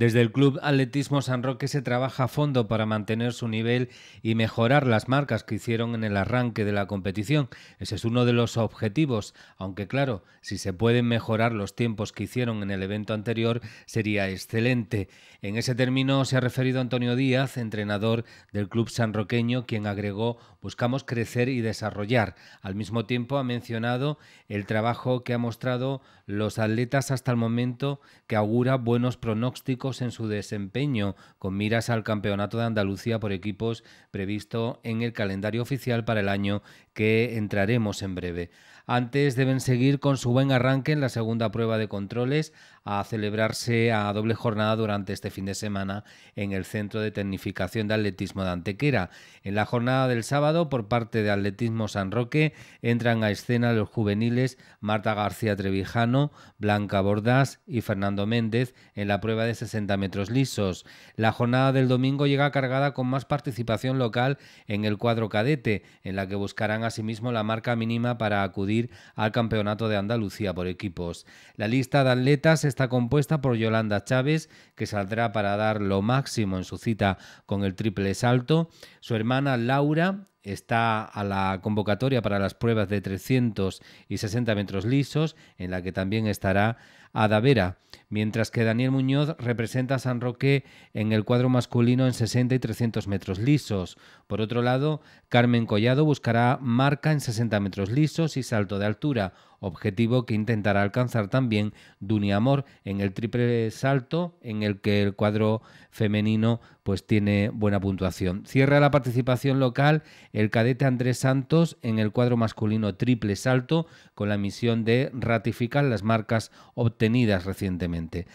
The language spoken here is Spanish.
Desde el Club Atletismo San Roque se trabaja a fondo para mantener su nivel y mejorar las marcas que hicieron en el arranque de la competición. Ese es uno de los objetivos, aunque claro, si se pueden mejorar los tiempos que hicieron en el evento anterior sería excelente. En ese término se ha referido Antonio Díaz, entrenador del Club Sanroqueño, quien agregó buscamos crecer y desarrollar. Al mismo tiempo ha mencionado el trabajo que han mostrado los atletas hasta el momento que augura buenos pronósticos en su desempeño con miras al Campeonato de Andalucía por equipos previsto en el calendario oficial para el año que entraremos en breve. Antes deben seguir con su buen arranque en la segunda prueba de controles a celebrarse a doble jornada durante este fin de semana en el Centro de Tecnificación de Atletismo de Antequera. En la jornada del sábado, por parte de Atletismo San Roque, entran a escena los juveniles Marta García Trevijano, Blanca Bordas y Fernando Méndez en la prueba de 60 metros lisos. La jornada del domingo llega cargada con más participación local en el cuadro cadete, en la que buscarán asimismo la marca mínima para acudir al Campeonato de Andalucía por equipos. La lista de atletas está compuesta por Yolanda Chávez, que saldrá para dar lo máximo en su cita con el triple salto, su hermana Laura, está a la convocatoria para las pruebas de 360 y metros lisos, en la que también estará Adavera, mientras que Daniel Muñoz representa a San Roque en el cuadro masculino en 60 y 300 metros lisos. Por otro lado, Carmen Collado buscará marca en 60 metros lisos y salto de altura, objetivo que intentará alcanzar también Duni Amor en el triple salto, en el que el cuadro femenino pues tiene buena puntuación. Cierra la participación local el cadete Andrés Santos en el cuadro masculino triple salto con la misión de ratificar las marcas obtenidas recientemente.